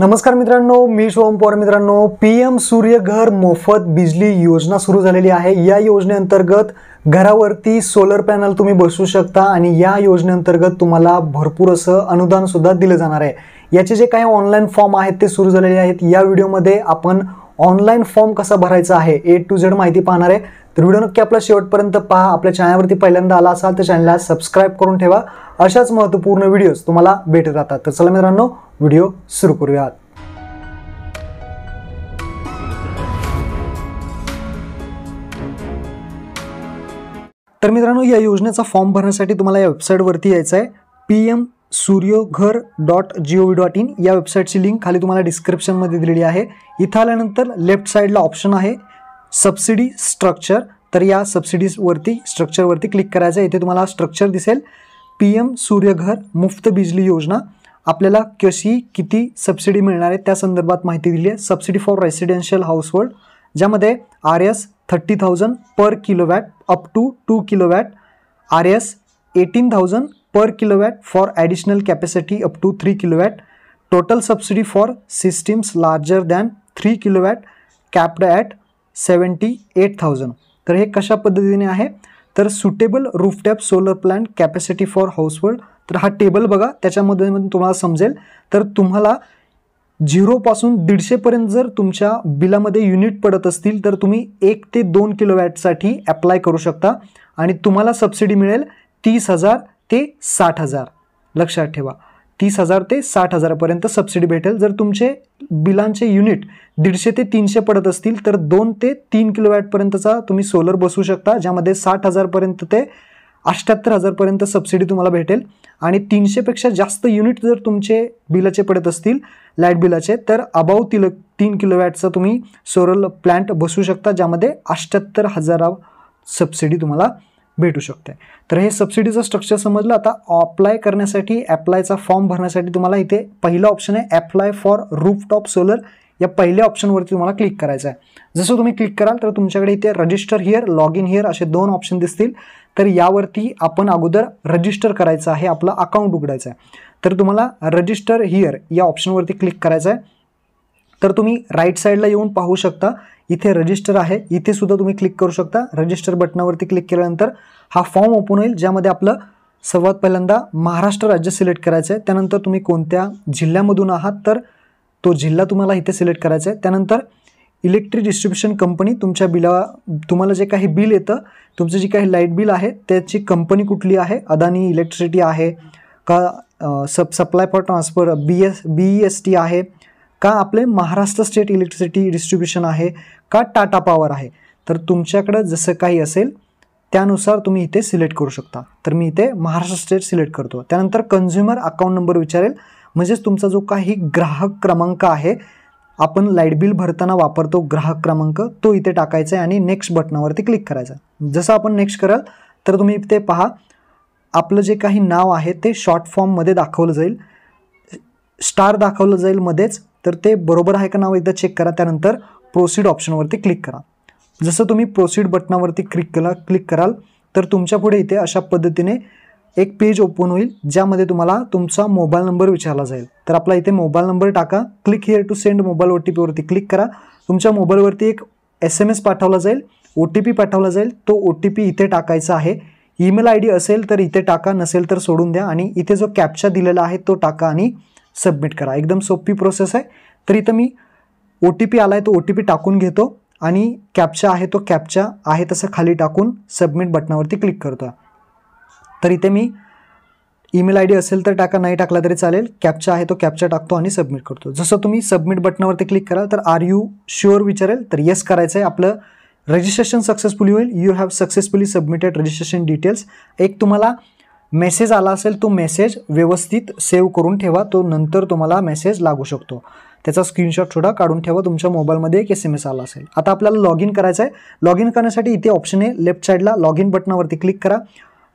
नमस्कार मित्रांनो मी शोम पवार मित्रांनो पी एम घर मोफत बिजली योजना सुरू झालेली आहे या योजनेअंतर्गत घरावरती सोलर पॅनल तुम्ही बसवू शकता आणि या योजनेअंतर्गत तुम्हाला भरपूर असं अनुदानसुद्धा दिलं जाणार आहे याचे जे काही ऑनलाईन फॉर्म आहेत ते सुरू झालेले आहेत या व्हिडिओमध्ये आपण ऑनलाईन फॉर्म कसा भरायचा आहे ए टू झेड माहिती पाहणार आहे तर व्हिडिओ नक्की आपला शेवटपर्यंत पहा आपल्या चॅनलवरती पहिल्यांदा आला असाल तर चॅनलला सबस्क्राईब करून ठेवा अशाच महत्त्वपूर्ण व्हिडिओज तुम्हाला भेटत राहतात तर चला मित्रांनो व्हिडिओ सुरू करूयात तर मित्रांनो या योजनेचा फॉर्म भरण्यासाठी तुम्हाला या वेबसाईटवरती यायचं आहे P M Suryaghar dot G O V dot in या वेबसाईटची लिंक खाली तुम्हाला डिस्क्रिप्शनमध्ये दिलेली आहे इथं आल्यानंतर लेफ्ट साईडला ऑप्शन आहे सबसिडी स्ट्रक्चर तर या सबसिडीजवरती स्ट्रक्चरवरती क्लिक करायचं आहे इथे तुम्हाला स्ट्रक्चर दिसेल पी एम सूर्यघर मुफ्त बिजली योजना आपल्याला कशी किती सबसिडी मिळणार आहे त्या संदर्भात माहिती दिली आहे सबसिडी फॉर रेसिडेन्शियल हाऊसहोल्ड ज्यामध्ये R S thirty thousand per kilowatt up to two kilowatt R S eighteen thousand per per kilowatt for additional capacity up to total kilowatt. For subsidy larger systems three than 3 kilowatt capped at thousand तर हे कशा पद्धतीने आहे तर suitable rooftop solar plant capacity for household तर हा table बघा त्याच्यामध्ये तुम्हाला समजेल तर तुम्हाला झिरोपासून दीडशेपर्यंत जर तुमच्या बिलामध्ये युनिट पडत असतील तर तुम्ही एक ते दोन किलोवॅटसाठी ॲप्लाय करू शकता आणि तुम्हाला सबसिडी मिळेल तीस हजार ते साठ हजार लक्षात ठेवा तीस हजार ते साठ हजारापर्यंत सबसिडी भेटेल जर तुमचे बिलांचे युनिट दीडशे ते तीनशे पडत असतील तर दोन ते तीन किलोवॅटपर्यंतचा तुम्ही सोलर बसवू शकता ज्यामध्ये साठ हजारपर्यंत ते अष्ट्याहत्तर हजारपर्यंत सबसिडी तुम्हाला भेटेल आणि तीनशेपेक्षा जास्त युनिट जर तुमचे बिलाचे पडत असतील लाईट बिलाचे तर अबाव तिल तीन किलोवॅटचा तुम्ही सोलर प्लांट बसवू शकता ज्यामध्ये अष्ट्याहत्तर हजारा सबसिडी तुम्हाला भेटू शकते तर हे सबसिडीचं स्ट्रक्चर समजलं आता अप्लाय करण्यासाठी अप्लायचा फॉर्म भरण्यासाठी तुम्हाला इथे पहिला ऑप्शन आहे अप्लाय फॉर रूफटॉप सोलर या पहिल्या ऑप्शनवरती तुम्हाला क्लिक करायचं आहे जसं तुम्ही क्लिक कराल तर तुमच्याकडे इथे register here log in here असे दोन ऑप्शन दिसतील तर यावरती आपण अगोदर रजिस्टर करायचं आहे आपलं अकाउंट उघडायचं आहे तर तुम्हाला रजिस्टर हिअर या ऑप्शनवरती क्लिक करायचं आहे तर तुम्ही राईट साईडला येऊन पाहू शकता इथे रजिस्टर आहे इथे सुद्धा तुम्ही क्लिक करू शकता रजिस्टर बटनावरती क्लिक केल्यानंतर हा फॉर्म ओपन होईल ज्यामध्ये आपलं सर्वात पहिल्यांदा महाराष्ट्र राज्य सिलेक्ट करायचं आहे त्यानंतर तुम्ही कोणत्या जिल्ह्यामधून आहात तर तो जिल्हा तुम्हाला इथे सिलेक्ट करायचा आहे त्यानंतर इलेक्ट्रिक डिस्ट्रीब्युशन कंपनी तुमच्या बिला तुम्हाला जे काही बिल येतं तुमचं जे काही लाईट बिल आहे त्याची कंपनी कुठली आहे अदानी इलेक्ट्रिसिटी आहे का sub supply for transfer B S B S T आहे का आपले महाराष्ट्र स्टेट इलेक्ट्रिसिटी डिस्ट्रीब्युशन आहे का टाटा पॉवर आहे तर तुमच्याकडं जसं काही असेल त्यानुसार तुम्ही इथे सिलेक्ट करू शकता तर मी इथे महाराष्ट्र स्टेट सिलेक्ट करतो त्यानंतर कन्झ्युमर अकाउंट नंबर विचारेल म्हणजेच तुमचा जो काही ग्राहक क्रमांक आहे आपण लाईट बिल भरताना वापरतो ग्राहक क्रमांक तो इथे टाकायचा आहे आणि नेक्स्ट बटनावरती क्लिक करायचा जसं आपण नेक्स्ट कराल तर तुम्ही ते पहा आपलं जे काही नाव आहे ते शॉर्ट फॉर्ममध्ये दाखवलं जाईल स्टार दाखवलं जाईल मध्येच तर ते बरोबर आहे का नाव एकदा चेक करा त्यानंतर प्रोसीड ऑप्शनवरती क्लिक करा जसं तुम्ही प्रोसीड बटनावरती क्लिक केला क्लिक कराल तर तुमच्या पुढे इथे अशा पद्धतीने एक पेज ओपन होईल ज्यामध्ये तुम्हाला तुमचा मोबाईल नंबर विचारला जाईल तर आपला इथे मोबाईल नंबर टाका click here to send mobile O T पीवरती क्लिक करा तुमच्या मोबाईलवरती एक एस एम एस पाठवला जाईल ओ टी पी पाठवला जाईल तो ओ टी पी इथे टाकायचा आहे ईमेल आय डी असेल तर इथे टाका नसेल तर सोडून द्या आणि इथे जो कॅप्चा दिलेला आहे तो टाका आणि सबमिट करा एकदम सोपी प्रोसेस आहे तर इथं मी ओ टी पी आला आहे तो ओ टी पी टाकून घेतो आणि कॅपचा आहे तो कॅपचा आहे तसं खाली टाकून सबमिट बटनावरती क्लिक करतो तर इथे मी ईमेल आय डी असेल तर टाका नाही टाकला तरी चालेल कॅपचा आहे तो कॅपचा टाकतो आणि सबमिट करतो जसं तुम्ही सबमिट बटनावरती क्लिक कराल तर आर यू शुअर विचारेल तर यस करायचं आहे आपलं रजिस्ट्रेशन सक्सेसफुली होईल you have successfully submitted registration details एक तुम्हाला मेसेज आला असेल तो मेसेज व्यवस्थित सेव्ह करून ठेवा तो नंतर तुम्हाला मेसेज लागू शकतो त्याचा स्क्रीनशॉट सुद्धा काढून ठेवा तुमच्या मोबाईलमध्ये एक एस एम एस आला असेल आता आपल्याला लॉग इन करायचं आहे लॉग इन करण्यासाठी इथे ऑप्शन आहे लेफ्ट साईडला लॉग इन बटनावरती क्लिक करा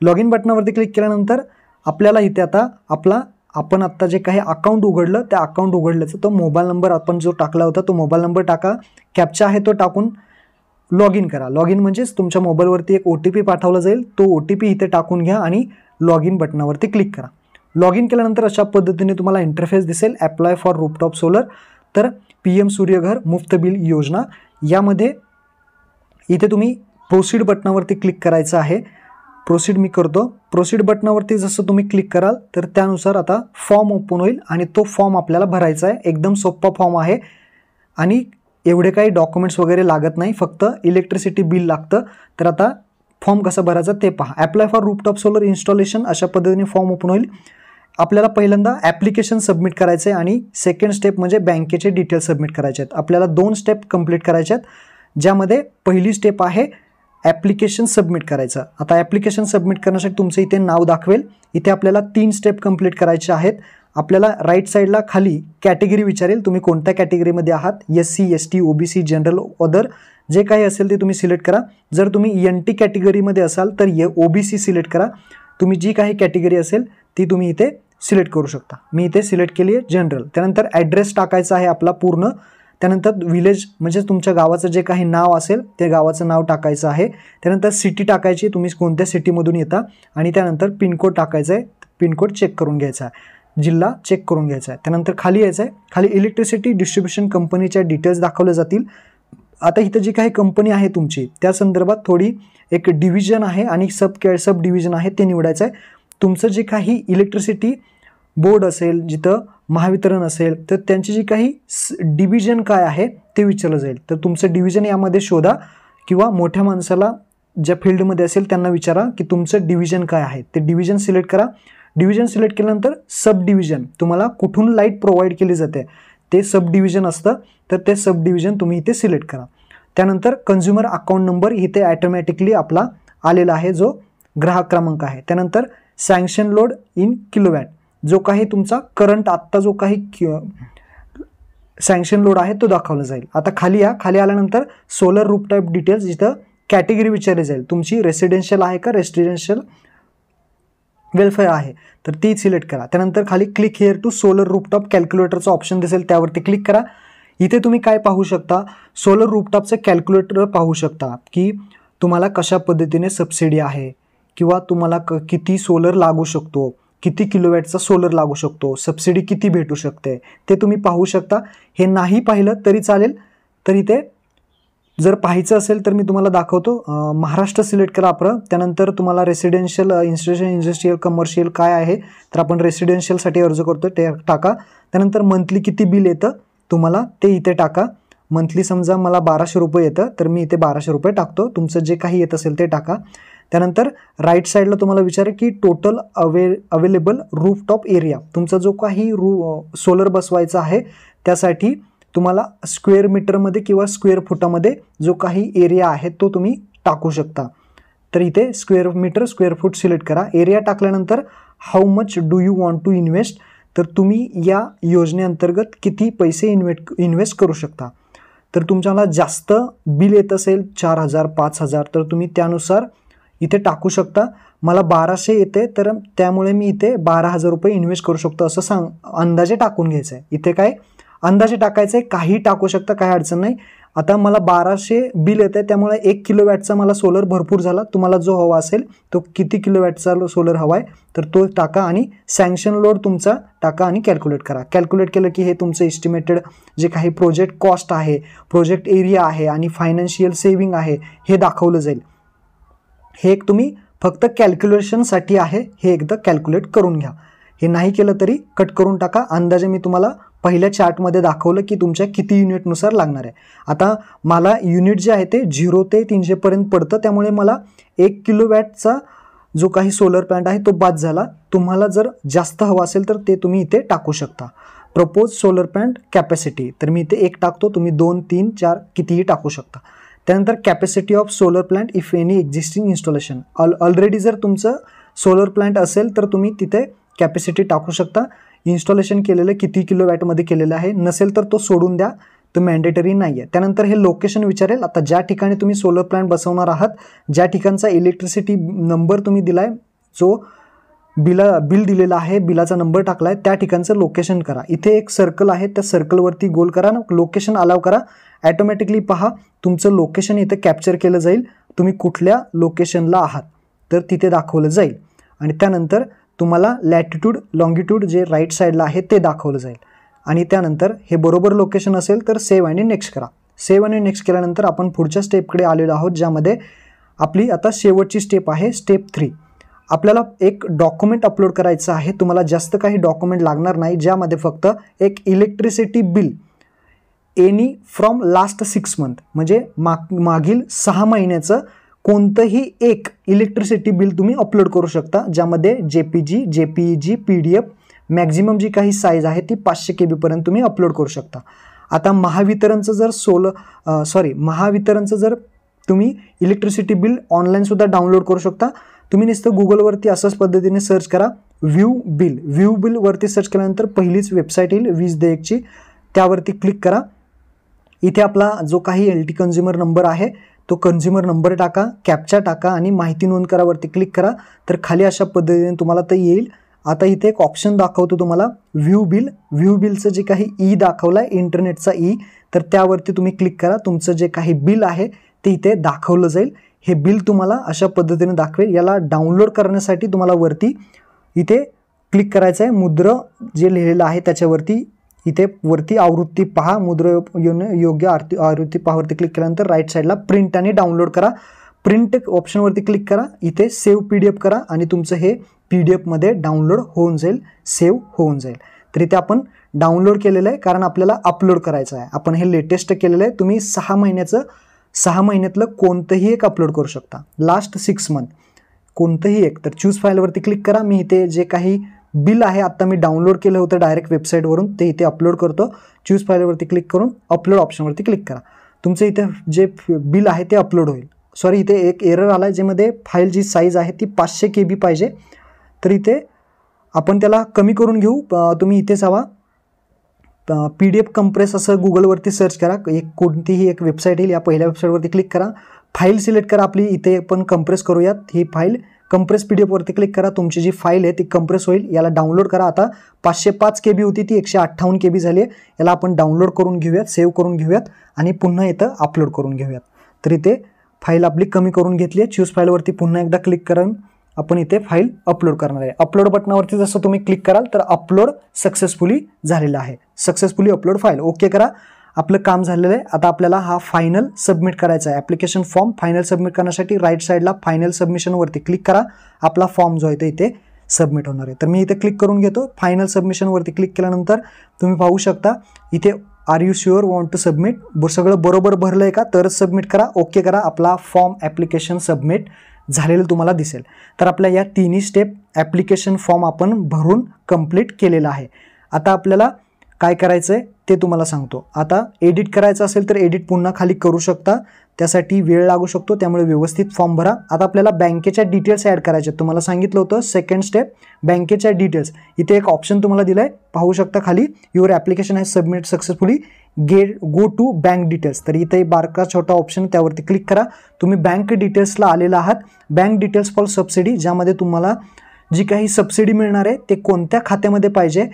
लॉग इन बटनावरती क्लिक केल्यानंतर आपल्याला इथे आता आपला आपण आत्ता जे काही अकाउंट उघडलं त्या अकाउंट उघडल्याचं तो मोबाईल नंबर आपण जो टाकला होता तो मोबाईल नंबर टाका कॅप्चा आहे तो टाकून लॉग इन करा लॉग इन म्हणजेच तुमच्या मोबाईलवरती एक ओ टी पी पाठवला जाईल तो ओ टी पी इथे टाकून घ्या आणि लॉग इन बटनावरती क्लिक करा लॉग इन केल्यानंतर अशा पद्धतीने तुम्हाला इंटरफेस दिसेल ॲप्लाय फॉर रूपटॉप सोलर तर पी एम सूर्यघर मुफ्त बिल योजना यामध्ये इथे तुम्ही प्रोसीड बटनावरती क्लिक करायचं आहे प्रोसीड मी करतो प्रोसीड बटनावरती जसं तुम्ही क्लिक कराल तर त्यानुसार आता फॉर्म ओपन होईल आणि तो फॉर्म आपल्याला भरायचा आहे एकदम सोप्पा फॉर्म आहे आणि एवढे काही डॉक्युमेंट्स वगैरे लागत नाही फक्त इलेक्ट्रिसिटी बिल लागतं तर आता फॉर्म कसा भरायचा ते पहा apply for rooftop solar installation अशा पद्धतीने फॉर्म ओपन होईल आपल्याला पहिल्यांदा ॲप्लिकेशन सबमिट करायचं आहे आणि सेकंड स्टेप म्हणजे बँकेचे डिटेल्स सबमिट करायचे आहेत आपल्याला दोन स्टेप कंप्लीट करायचे आहेत ज्यामध्ये पहिली स्टेप आहे ॲप्लिकेशन सबमिट करायचं आता ॲप्लिकेशन सबमिट करण्यासाठी तुमचं इथे नाव दाखवेल इथे आपल्याला तीन स्टेप कम्प्लीट करायचे आहेत आपल्याला राईट साईडला खाली कॅटेगरी विचारेल तुम्ही कोणत्या कॅटेगरीमध्ये आहात S C S T O B C general other जे काही असेल ते तुम्ही सिलेक्ट करा जर तुम्ही एन टी कॅटेगरीमध्ये असाल तर ये ओ बी सी सिलेक्ट करा तुम्ही जी काही कॅटेगरी असेल ती तुम्ही इथे सिलेक्ट करू शकता मी इथे सिलेक्ट केली आहे जनरल त्यानंतर ॲड्रेस टाकायचा आहे आपला पूर्ण त्यानंतर विलेज म्हणजेच तुमच्या गावाचं जे काही नाव असेल ते गावाचं नाव टाकायचं आहे त्यानंतर सिटी टाकायची तुम्ही कोणत्या सिटीमधून येता आणि त्यानंतर पिनकोड टाकायचा आहे पिनकोड चेक करून घ्यायचा आहे जिल्हा चेक करून घ्यायचा आहे त्यानंतर खाली यायचं आहे खाली इलेक्ट्रिसिटी डिस्ट्रीब्युशन कंपनीच्या डिटेल्स दाखवल्या जातील आता इथं जी काही कंपनी आहे तुमची त्या संदर्भात थोडी एक डिव्हिजन आहे आणि सब के सब डिव्हिजन आहे ते निवडायचं आहे तुमचं जे काही इलेक्ट्रिसिटी बोर्ड असेल जिथं महावितरण असेल तर त्यांची जी काही डिव्हिजन काय आहे ते विचारलं जाईल तर तुमचं डिव्हिजन यामध्ये शोधा किंवा मोठ्या माणसाला ज्या फील्डमध्ये असेल त्यांना विचारा की तुमचं डिव्हिजन काय आहे ते डिव्हिजन सिलेक्ट करा डिव्हिजन सिलेक्ट केल्यानंतर सब डिव्हिजन तुम्हाला कुठून लाईट प्रोव्हाइड केली जाते ते सब डिव्हिजन असतं तर ते सब डिव्हिजन तुम्ही इथे सिलेक्ट करा त्यानंतर कन्झ्युमर अकाउंट नंबर इथे ॲटोमॅटिकली आपला आलेला आहे जो ग्राहक क्रमांक आहे त्यानंतर सँक्शन लोड इन किलोवॅट जो काही तुमचा करंट आत्ता जो काही सँक्शन लोड आहे तो दाखवला जाईल आता खाली या खाली आल्यानंतर सोलर रूप टाईप डिटेल्स इथं कॅटेगरी विचारली जाईल तुमची रेसिडेन्शियल आहे का रेसिडेन्शियल वेलफेअर आहे तर ती सिलेक्ट करा त्यानंतर खाली click here to solar rooftop कॅल्क्युलेटरचं ऑप्शन दिसेल त्यावरती क्लिक करा इथे तुम्ही काय पाहू शकता सोलर रूपटॉपचं कॅल्क्युलेटर पाहू शकता की तुम्हाला कशा पद्धतीने सबसिडी आहे किंवा तुम्हाला क किती सोलर लागू शकतो किती किलोवॅटचा सोलर लागू शकतो सबसिडी किती भेटू शकते ते तुम्ही पाहू शकता हे नाही पाहिलं तरी चालेल तर इथे जर पाहायचं असेल तर मी तुम्हाला दाखवतो महाराष्ट्र सिलेक्ट करा आपण त्यानंतर तुम्हाला रेसिडेन्शियल इन्स्टिट्यूशन इंडस्ट्रीयल कमर्शियल काय आहे तर आपण रेसिडेन्शियलसाठी अर्ज करतो ते टाका त्यानंतर मंथली किती बिल येतं तुम्हाला ते इथे टाका मंथली समजा मला बाराशे रुपये येतं तर मी इथे बाराशे रुपये टाकतो तुमचं जे काही येत असेल ते टाका त्यानंतर राईट साईडला तुम्हाला विचारे की टोटल अवे अवेलेबल रूफटॉप एरिया तुमचा जो काही रू सोलर बसवायचा आहे त्यासाठी तुम्हाला स्क्वेअर मीटरमध्ये किंवा स्क्वेअर फुटामध्ये जो काही एरिया आहे तो तुम्ही टाकू शकता तर इथे square metre square foot select करा एरिया टाकल्यानंतर how much do you want to invest तर तुम्ही या योजनेअंतर्गत किती पैसे इन्व्हेट इन्व्हेस्ट करू शकता तर तुमच्याला जास्त बिल येत असेल चार हजार पाच हजार तर तुम्ही त्यानुसार इथे टाकू शकता मला बाराशे येते तर त्यामुळे मी इथे बारा हजार रुपये इन्व्हेस्ट करू शकतो असं सांग अंदाजे टाकून घ्यायचं आहे इथे काय अंदाजे टाकायचं आहे काही टाकू शकता काही अडचण नाही आता मला बाराशे बिल येत आहे त्यामुळे एक किलो वॅटचा मला सोलर भरपूर झाला तुम्हाला जो हवा असेल तो किती किलो वॅटचा सोलर हवा आहे तर तो टाका आणि सँक्शन लोड तुमचा टाका आणि कॅल्क्युलेट करा कॅल्क्युलेट केलं की हे तुमचं एस्टिमेटेड जे काही प्रोजेक्ट कॉस्ट आहे प्रोजेक्ट एरिया आहे आणि फायनान्शियल सेव्हिंग आहे हे दाखवलं जाईल हे एक तुम्ही फक्त कॅल्क्युलेशनसाठी आहे हे एकदा कॅल्क्युलेट करून घ्या हे नाही केलं तरी कट करून टाका अंदाजे मी तुम्हाला पहिल्या चार्टमध्ये दाखवलं की तुमच्या किती युनिटनुसार लागणार आहे आता मला युनिट जे आहे ते झिरो ते तीनशेपर्यंत पडतं त्यामुळे मला एक किलो वॅटचा जो काही सोलर प्लांट आहे तो बाद झाला तुम्हाला जर जास्त हवा असेल तर ते तुम्ही इथे टाकू शकता प्रपोज सोलर प्लांट कॅपॅसिटी तर मी इथे एक टाकतो तुम्ही दोन तीन चार कितीही टाकू शकता त्यानंतर capacity of solar plant if any existing installation all already जर तुमचं सोलर प्लांट असेल तर तुम्ही तिथे कॅपॅसिटी टाकू शकता इन्स्टॉलेशन केलेलं किती किलो वॅटमध्ये केलेलं आहे नसेल तर तो सोडून द्या तो मॅन्डेटरी नाही आहे त्यानंतर हे लोकेशन विचारेल आता ज्या ठिकाणी तुम्ही सोलर प्लांट बसवणार आहात ज्या ठिकाणचा इलेक्ट्रिसिटी नंबर तुम्ही दिला आहे जो बिला बिल दिलेला आहे बिलाचा नंबर टाकला आहे त्या ठिकाणचं लोकेशन करा इथे एक सर्कल आहे त्या सर्कलवरती गोल करा लोकेशन अलाव करा ॲटोमॅटिकली पहा तुमचं लोकेशन इथं कॅप्चर केलं जाईल तुम्ही कुठल्या लोकेशनला आहात तर तिथे दाखवलं जाईल आणि त्यानंतर तुम्हाला लॅटिट्यूड लॉंगिट्यूड जे राईट साईडला आहे ते दाखवलं जाईल आणि त्यानंतर हे बरोबर लोकेशन असेल तर सेव्ह आणि नेक्स्ट करा सेव्ह आणि नेक्स्ट केल्यानंतर आपण पुढच्या स्टेपकडे आलेलो आहोत ज्यामध्ये आपली आता शेवटची स्टेप आहे स्टेप थ्री आपल्याला एक डॉक्युमेंट अपलोड करायचं आहे तुम्हाला जास्त काही डॉक्युमेंट लागणार नाही ज्यामध्ये फक्त एक electricity bill any from last six month म्हणजे माग मागील सहा महिन्याचं कोणतंही एक इलेक्ट्रिसिटी बिल तुम्ही अपलोड करू शकता ज्यामध्ये जे P G J P E G P D F maximum जी काही साईज आहे ती पाचशे के बीपर्यंत तुम्ही अपलोड करू शकता आता महावितरणचं जर सोल सॉरी महावितरणचं जर तुम्ही इलेक्ट्रिसिटी बिल ऑनलाईनसुद्धा डाउनलोड करू शकता तुम्ही नुसतं गुगलवरती असंच पद्धतीने सर्च करा व्ह्यू बिल व्ह्यू बिलवरती सर्च केल्यानंतर पहिलीच वेबसाईट येईल वीज देयकची त्यावरती क्लिक करा इथे आपला जो काही एल टी कन्झ्युमर नंबर आहे तो कन्झ्युमर नंबर टाका कॅप्चा टाका आणि माहिती नोंद करावरती क्लिक करा तर खाली अशा पद्धतीने तुम्हाला ते येईल आता इथे एक ऑप्शन दाखवतो तुम्हाला व्ह्यू बिल व्ह्यू बिलचं जे काही ई दाखवलं आहे इंटरनेटचा ई तर त्यावरती तुम्ही क्लिक करा तुमचं जे काही बिल आहे ते इथे दाखवलं जाईल हे बिल तुम्हाला अशा पद्धतीने दाखवेल याला डाउनलोड करण्यासाठी तुम्हाला वरती इथे क्लिक करायचं आहे मुद्र जे लिहिलेलं आहे त्याच्यावरती इथे वरती आवृत्ती पहा मुद्र योग्य आरती आवृत्ती पहावरती क्लिक केल्यानंतर राईट साईडला प्रिंट आणि डाउनलोड करा प्रिंट ऑप्शनवरती क्लिक करा इथे सेव्ह पी डी एफ करा आणि तुमचं हे पी डी एफमध्ये डाउनलोड होऊन जाईल सेव्ह होऊन जाईल तर इथे आपण डाउनलोड केलेलं आहे कारण आपल्याला अपलोड करायचं आहे आपण हे लेटेस्ट केलेलं आहे तुम्ही सहा महिन्याचं सहा महिन्यातलं कोणतंही एक अपलोड करू शकता लास्ट सिक्स मंथ कोणतंही एक तर चूज फाईलवरती क्लिक करा मी इथे जे काही बिल आहे आत्ता मी डाउनलोड केलं होतं डायरेक्ट वेबसाईटवरून ते इथे अपलोड करतो चूज फायलवरती क्लिक करून अपलोड ऑप्शनवरती क्लिक करा तुमचं इथे जे बिल आहे ते अपलोड होईल सॉरी इथे एक एरर आला आहे ज्यामध्ये फाईल जी साईज आहे ती पाचशे के बी पाहिजे तर इथे आपण त्याला कमी करून घेऊ तुम्ही इथेच हवा पी डी एफ कंप्रेस असं गुगलवरती सर्च करा एक कोणतीही एक वेबसाईट येईल या पहिल्या वेबसाईटवरती क्लिक करा फाईल सिलेक्ट करा आपली इथे पण कंप्रेस करूयात ही फाईल कंप्रेस पी डी एफवरती क्लिक करा तुमची जी फाईल आहे ती कंप्रेस होईल याला डाउनलोड करा आता पाचशे पाच के बी होती ती एकशे अठ्ठावन्न के बी झाली आहे याला आपण डाउनलोड करून घेऊयात सेव्ह करून घेऊयात आणि पुन्हा इथं अपलोड करून घेऊयात तर इथे फाईल आपली कमी करून घेतली आहे च्यूज फाईलवरती पुन्हा एकदा क्लिक करून आपण इथे फाईल अपलोड करणार आहे अपलोड बटनावरती जसं तुम्ही क्लिक कराल तर अपलोड सक्सेसफुली झालेलं आहे सक्सेसफुली अपलोड फाईल ओके करा आपलं काम झालेलं आहे आता आपल्याला हा फायनल सबमिट करायचा आहे ॲप्लिकेशन फॉर्म फायनल सबमिट करण्यासाठी राईट साईडला फायनल सबमिशनवरती क्लिक करा आपला फॉर्म जो आहे तो इथे सबमिट होणार आहे तर मी इथे क्लिक करून घेतो फायनल सबमिशनवरती क्लिक केल्यानंतर तुम्ही पाहू शकता इथे are you sure want to submit सगळं बरोबर भरलं आहे का तरच सबमिट करा ओके करा आपला फॉर्म ॲप्लिकेशन सबमिट झालेलं तुम्हाला दिसेल तर आपल्या या तिन्ही स्टेप ॲप्लिकेशन फॉर्म आपण भरून कंप्लीट केलेला आहे आता आपल्याला काय करायचं आहे ते तुम्हाला सांगतो आता एडिट करायचं असेल तर एडिट पुन्हा खाली करू शकता त्यासाठी वेळ लागू शकतो त्यामुळे व्यवस्थित फॉर्म भरा आता आपल्याला बँकेच्या डिटेल्स ॲड करायच्या तुम्हाला सांगितलं होतं सेकंड स्टेप बँकेच्या डिटेल्स इथे एक ऑप्शन तुम्हाला दिलं आहे पाहू शकता खाली युअर ॲप्लिकेशन आहे submit successfully get go to bank details तर इथे बारका छोटा ऑप्शन त्यावरती क्लिक करा तुम्ही बँक डिटेल्सला आलेला आहात बँक डिटेल्स फॉर सबसिडी ज्यामध्ये तुम्हाला जी काही सबसिडी मिळणार आहे ते कोणत्या खात्यामध्ये पाहिजे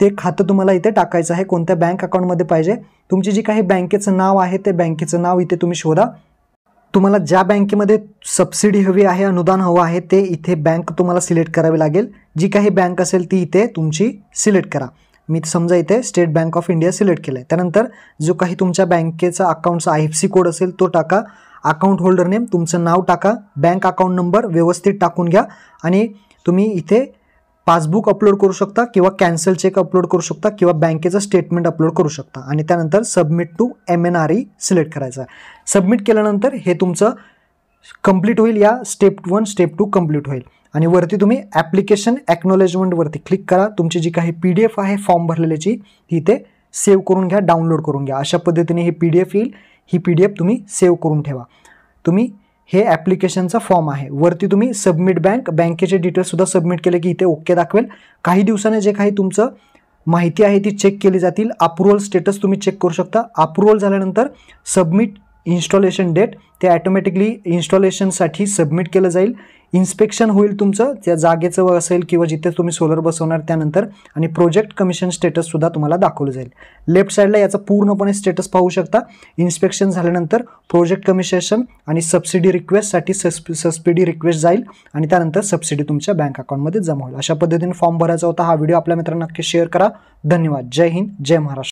ते खातं तुम्हाला इथे टाकायचं आहे कोणत्या बँक अकाउंटमध्ये पाहिजे तुमची जी काही बँकेचं नाव आहे ते बँकेचं नाव इथे तुम्ही शोधा तुम्हाला ज्या बँकेमध्ये सबसिडी हवी आहे अनुदान हवं आहे ते इथे बँक तुम्हाला सिलेक्ट करावी लागेल जी काही बँक असेल ती इथे तुमची सिलेक्ट करा मी समजा इथे State Bank of India select केलं आहे त्यानंतर जो काही तुमच्या बँकेचा अकाउंटचा आय एफ सी कोड असेल तो टाका अकाउंट होल्डर नेम तुमचं नाव टाका बँक अकाउंट नंबर व्यवस्थित टाकून घ्या आणि तुम्ही इथे पासबुक अपलोड करू शकता किंवा कॅन्सल चेक अपलोड करू शकता किंवा बँकेचं स्टेटमेंट अपलोड करू शकता आणि त्यानंतर submit to M N R E select करायचं आहे सबमिट केल्यानंतर हे तुमचं कंप्लीट होईल या step one step two complete होईल आणि वरती तुम्ही ॲप्लिकेशन ॲक्नॉलेजमेंटवरती क्लिक करा तुमची जी काही पी डी एफ आहे फॉर्म भरलेल्याची ती ते सेव्ह करून घ्या डाउनलोड करून घ्या अशा पद्धतीने ही पी डी एफ येईल ही पी डी एफ तुम्ही सेव्ह करून ठेवा तुम्ही हे ॲप्लिकेशनचा फॉर्म आहे वरती तुम्ही सबमिट बँक बँकेचे डिटेल्ससुद्धा सबमिट केले की इथे ओके दाखवेल काही दिवसाने जे काही तुमचं माहिती आहे ती चेक केली जातील अप्रुव्हल स्टेटस तुम्ही चेक करू शकता अप्रुव्हल झाल्यानंतर सबमिट इन्स्टॉलेशन डेट ते ॲटोमॅटिकली इन्स्टॉलेशनसाठी सबमिट केलं जाईल इन्स्पेक्शन होईल तुमचं त्या जागेचं असेल किंवा जिथे तुम्ही सोलर बसवणार त्यानंतर आणि प्रोजेक्ट कमिशन स्टेटस सुद्धा तुम्हाला दाखवलं जाईल लेफ्ट साईडला याचा पूर्णपणे स्टेटस पाहू शकता इन्स्पेक्शन झाल्यानंतर प्रोजेक्ट कमिशन आणि सबसिडी रिक्वेस्टसाठी सस्प सबसिडी रिक्वेस्ट जाईल आणि त्यानंतर सबसिडी तुमच्या बँक अकाउंटमध्ये जमा होईल अशा पद्धतीने फॉर्म भरायचा होता हा व्हिडिओ आपल्या मित्रांना नक्की शेअर करा धन्यवाद जय हिंद जय महाराष्ट्र